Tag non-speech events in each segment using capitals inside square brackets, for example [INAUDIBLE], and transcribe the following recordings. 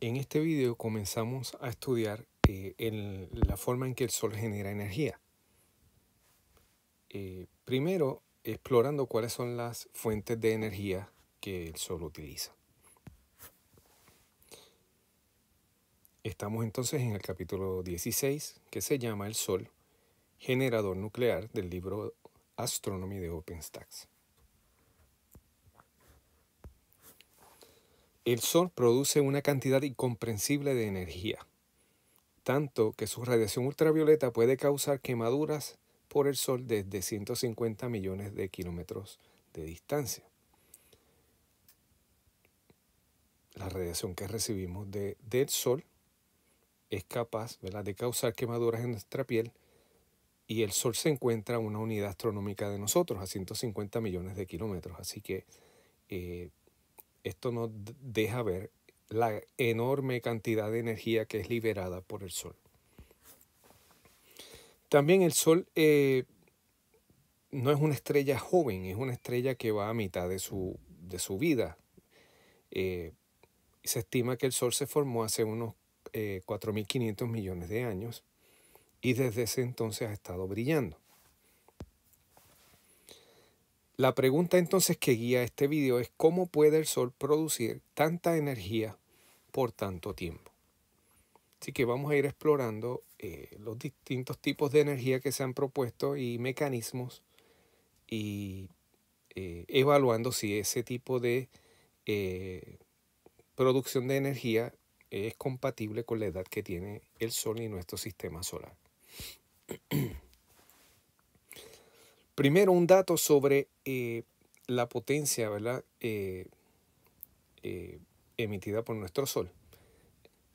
En este video comenzamos a estudiar eh, la forma en que el Sol genera energía. Eh, primero, explorando cuáles son las fuentes de energía que el Sol utiliza. Estamos entonces en el capítulo 16, que se llama El Sol, generador nuclear del libro Astronomy de OpenStax. El Sol produce una cantidad incomprensible de energía, tanto que su radiación ultravioleta puede causar quemaduras por el Sol desde 150 millones de kilómetros de distancia. La radiación que recibimos del Sol es capaz de causar quemaduras en nuestra piel y el Sol se encuentra a una unidad astronómica de nosotros, a 150 millones de kilómetros. Así que eh, esto nos deja ver la enorme cantidad de energía que es liberada por el sol. También el sol eh, no es una estrella joven, es una estrella que va a mitad de su, vida. Eh, se estima que el sol se formó hace unos 4.500 eh, millones de años y desde ese entonces ha estado brillando. La pregunta entonces que guía este video es cómo puede el Sol producir tanta energía por tanto tiempo. Así que vamos a ir explorando eh, los distintos tipos de energía que se han propuesto y mecanismos y eh, evaluando si ese tipo de eh, producción de energía es compatible con la edad que tiene el Sol y nuestro sistema solar. [CLEARS THROAT] Primero, un dato sobre eh, la potencia ¿verdad? Eh, eh, emitida por nuestro Sol.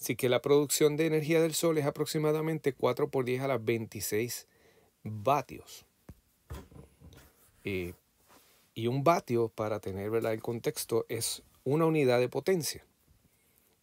Así que la producción de energía del Sol es aproximadamente 4 por 10 a las 26 vatios. y un vatio, para tener ¿verdad? el contexto, es una unidad de potencia.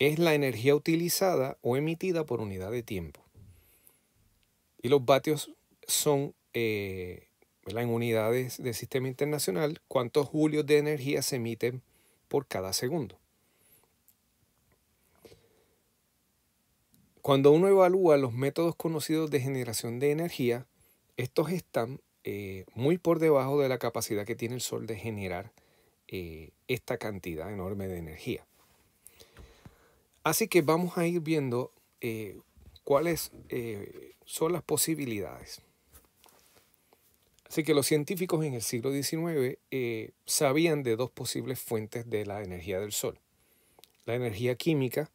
Es la energía utilizada o emitida por unidad de tiempo. Y los vatios son en unidades del sistema internacional cuántos julios de energía se emiten por cada segundo. Cuando uno evalúa los métodos conocidos de generación de energía, estos están eh, muy por debajo de la capacidad que tiene el Sol de generar eh, esta cantidad enorme de energía. Así que vamos a ir viendo eh, cuáles son las posibilidades. Así que los científicos en el siglo XIX eh, sabían de dos posibles fuentes de la energía del Sol, la energía química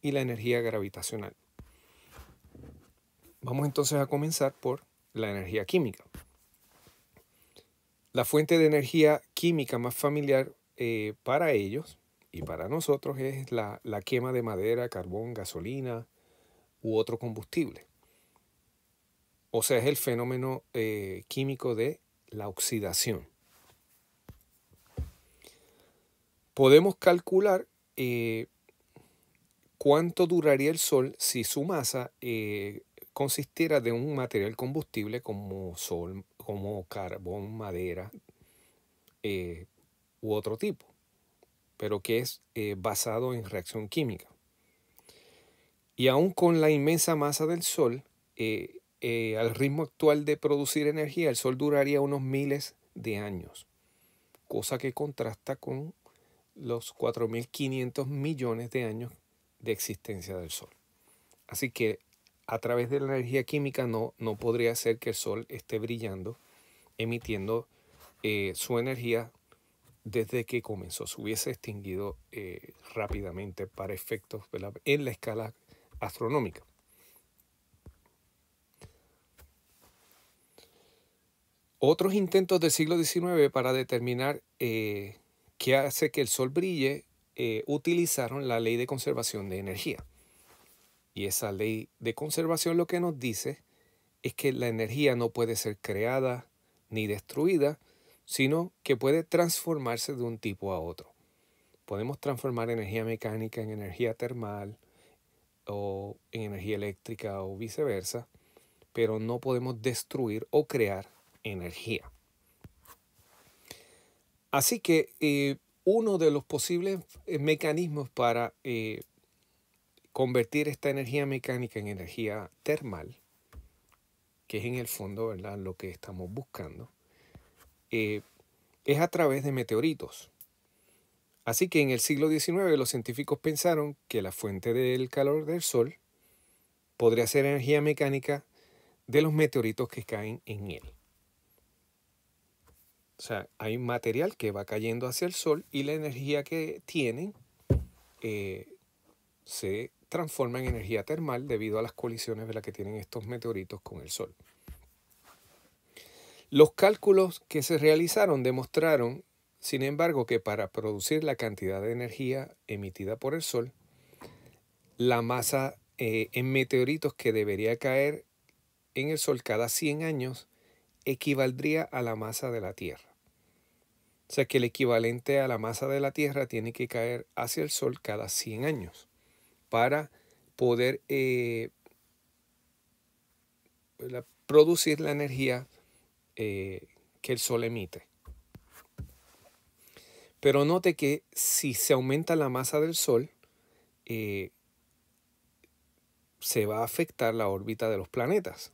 y la energía gravitacional. Vamos entonces a comenzar por la energía química. La fuente de energía química más familiar eh, para ellos y para nosotros es la quema de madera, carbón, gasolina u otro combustible. O sea, es el fenómeno eh, químico de la oxidación. Podemos calcular eh, cuánto duraría el Sol si su masa eh, consistiera de un material combustible como sol, como carbón, madera u otro tipo, pero que es basado en reacción química. Y aún con la inmensa masa del Sol, eh, al ritmo actual de producir energía, el Sol duraría unos miles de años, cosa que contrasta con los 4.500 millones de años de existencia del Sol. Así que a través de la energía química no, no podría ser que el Sol esté brillando, emitiendo eh, su energía desde que comenzó. Se hubiese extinguido eh, rápidamente para efectos en la escala astronómica. Otros intentos del siglo XIX para determinar eh, qué hace que el sol brille eh, utilizaron la ley de conservación de energía. Y esa ley de conservación lo que nos dice es que la energía no puede ser creada ni destruida, sino que puede transformarse de un tipo a otro. Podemos transformar energía mecánica en energía termal o en energía eléctrica o viceversa, pero no podemos destruir o crear energía. Así que eh, uno de los posibles eh, mecanismos para eh, convertir esta energía mecánica en energía termal, que es en el fondo lo que estamos buscando, es a través de meteoritos. Así que en el siglo XIX los científicos pensaron que la fuente del calor del Sol podría ser energía mecánica de los meteoritos que caen en él. O sea, hay material que va cayendo hacia el sol y la energía que tienen eh, se transforma en energía termal debido a las colisiones de las que tienen estos meteoritos con el sol. Los cálculos que se realizaron demostraron, sin embargo, que para producir la cantidad de energía emitida por el sol, la masa eh, en meteoritos que debería caer en el sol cada 100 años equivaldría a la masa de la Tierra. O sea que el equivalente a la masa de la Tierra tiene que caer hacia el Sol cada 100 años para poder eh, producir la energía eh, que el Sol emite. Pero note que si se aumenta la masa del Sol, eh, se va a afectar la órbita de los planetas,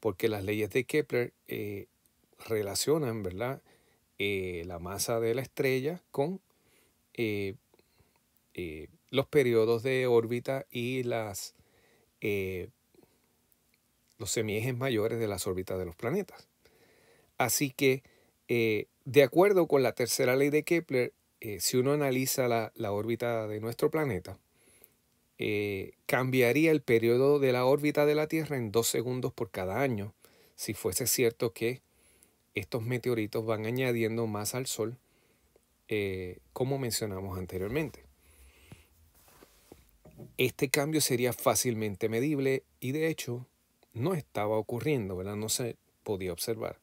porque las leyes de Kepler relacionan ¿verdad? Eh, la masa de la estrella con eh, eh, los periodos de órbita y las, los semiejes mayores de las órbitas de los planetas. Así que, de acuerdo con la tercera ley de Kepler, si uno analiza la, la, órbita de nuestro planeta, cambiaría el periodo de la órbita de la Tierra en dos segundos por cada año, si fuese cierto que estos meteoritos van añadiendo más al Sol, eh, como mencionamos anteriormente. Este cambio sería fácilmente medible y de hecho no estaba ocurriendo, ¿verdad? No se podía observar.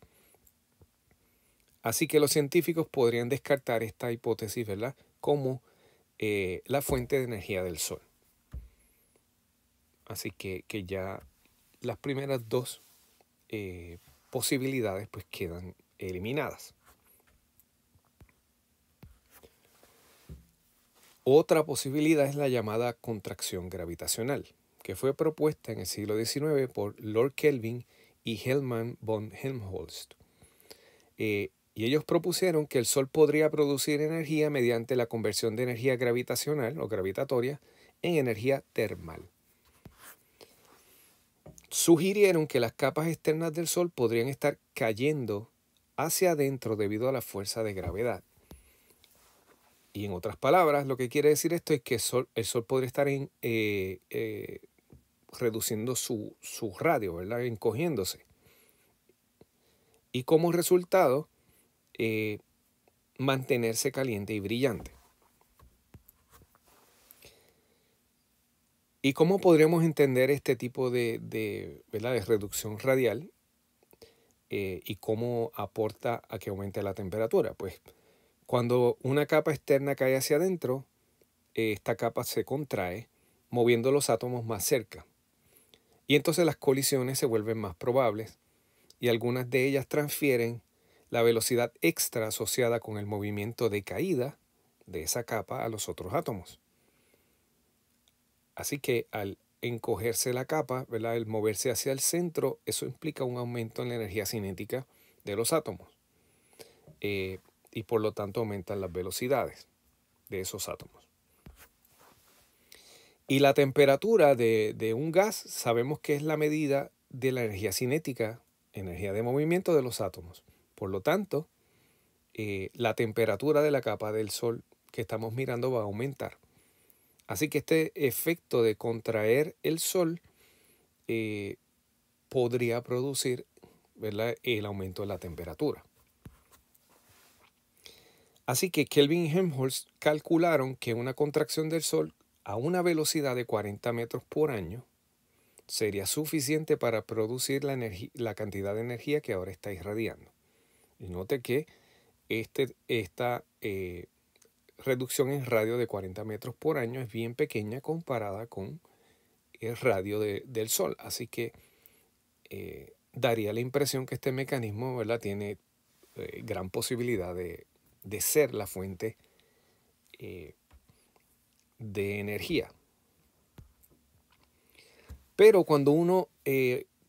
Así que los científicos podrían descartar esta hipótesis, ¿verdad? Como eh, la fuente de energía del Sol. Así que, ya las primeras dos eh, posibilidades pues quedan eliminadas. Otra posibilidad es la llamada contracción gravitacional, que fue propuesta en el siglo XIX por Lord Kelvin y Helman von Helmholtz. Eh, y ellos propusieron que el Sol podría producir energía mediante la conversión de energía gravitacional o gravitatoria en energía termal sugirieron que las capas externas del Sol podrían estar cayendo hacia adentro debido a la fuerza de gravedad. Y en otras palabras, lo que quiere decir esto es que el Sol, podría estar en, eh, eh, reduciendo su, su radio, ¿verdad? encogiéndose. Y como resultado, eh, mantenerse caliente y brillante. ¿Y cómo podríamos entender este tipo de, de, de reducción radial eh, y cómo aporta a que aumente la temperatura? Pues cuando una capa externa cae hacia adentro, eh, esta capa se contrae moviendo los átomos más cerca. Y entonces las colisiones se vuelven más probables y algunas de ellas transfieren la velocidad extra asociada con el movimiento de caída de esa capa a los otros átomos. Así que al encogerse la capa, ¿verdad? el moverse hacia el centro, eso implica un aumento en la energía cinética de los átomos. Eh, y por lo tanto aumentan las velocidades de esos átomos. Y la temperatura de, un gas sabemos que es la medida de la energía cinética, energía de movimiento de los átomos. Por lo tanto, eh, la temperatura de la capa del Sol que estamos mirando va a aumentar. Así que este efecto de contraer el sol eh, podría producir el aumento de la temperatura. Así que Kelvin y Helmholtz calcularon que una contracción del Sol a una velocidad de 40 metros por año sería suficiente para producir la, la cantidad de energía que ahora está irradiando. Y note que este, esta eh, reducción en radio de 40 metros por año es bien pequeña comparada con el radio del Sol. Así que eh, daría la impresión que este mecanismo ¿verdad? tiene eh, gran posibilidad de, ser la fuente eh, de energía. Pero cuando uno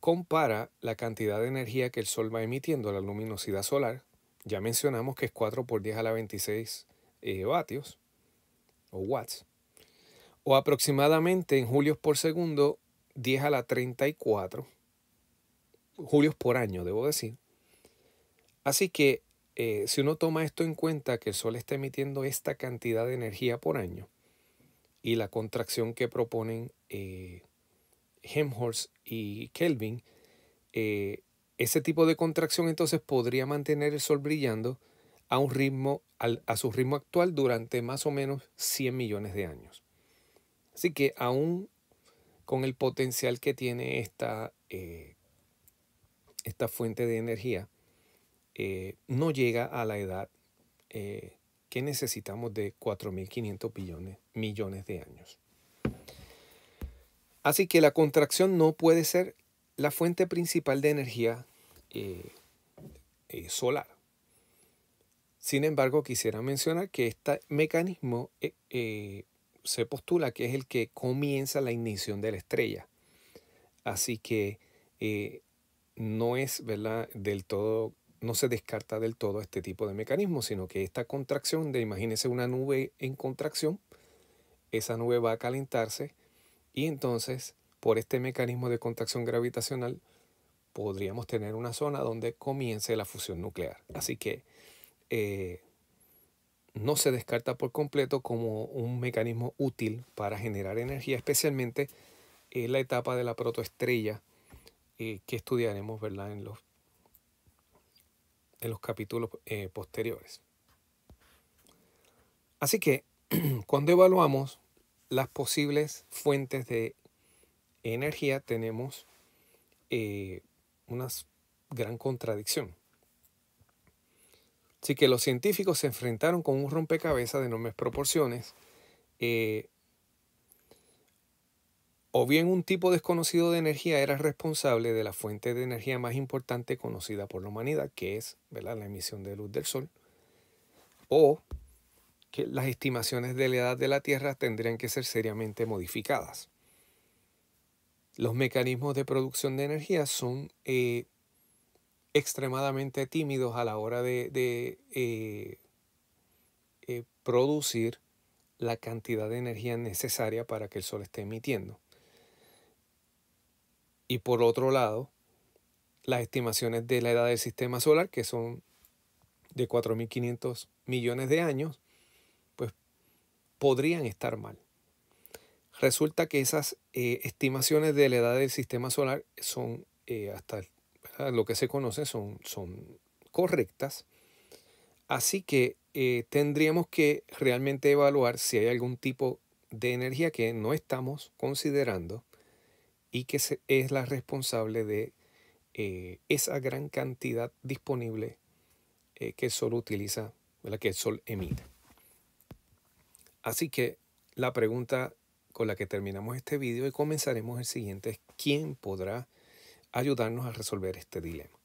compara la cantidad de energía que el Sol va emitiendo, la luminosidad solar, ya mencionamos que es 4 por 10 a la 26 eh, vatios o watts, o aproximadamente en julios por segundo 10 a la 34, julios por año, debo decir. Así que eh, si uno toma esto en cuenta, que el Sol está emitiendo esta cantidad de energía por año, y la contracción que proponen eh, Hemhorst y Kelvin, eh, ese tipo de contracción entonces podría mantener el Sol brillando a, un ritmo, a su ritmo actual durante más o menos 100 millones de años. Así que aún con el potencial que tiene esta, eh, esta fuente de energía, eh, no llega a la edad eh, que necesitamos de 4.500 millones de años. Así que la contracción no puede ser la fuente principal de energía solar. Sin embargo, quisiera mencionar que este mecanismo eh, eh, se postula que es el que comienza la ignición de la estrella. Así que eh, no es ¿verdad? del todo, no se descarta del todo este tipo de mecanismo, sino que esta contracción de imagínense una nube en contracción, esa nube va a calentarse y entonces por este mecanismo de contracción gravitacional podríamos tener una zona donde comience la fusión nuclear. Así que eh, no se descarta por completo como un mecanismo útil para generar energía, especialmente en la etapa de la protoestrella eh, que estudiaremos ¿verdad? En, los, en los capítulos eh, posteriores. Así que [CLEARS THROAT] cuando evaluamos las posibles fuentes de energía tenemos una gran contradicción. Así que los científicos se enfrentaron con un rompecabezas de enormes proporciones, eh, o bien un tipo desconocido de energía era responsable de la fuente de energía más importante conocida por la humanidad, que es la emisión de luz del Sol, o que las estimaciones de la edad de la Tierra tendrían que ser seriamente modificadas. Los mecanismos de producción de energía son eh, extremadamente tímidos a la hora de, eh, eh, producir la cantidad de energía necesaria para que el sol esté emitiendo. Y por otro lado, las estimaciones de la edad del sistema solar, que son de 4.500 millones de años, pues podrían estar mal. Resulta que esas eh, estimaciones de la edad del sistema solar son hasta el lo que se conoce son, son correctas. Así que eh, tendríamos que realmente evaluar si hay algún tipo de energía que no estamos considerando y que es la responsable de eh, esa gran cantidad disponible eh, que el sol utiliza, la que el sol emite. Así que la pregunta con la que terminamos este vídeo y comenzaremos el siguiente es ¿quién podrá ayudarnos a resolver este dilema.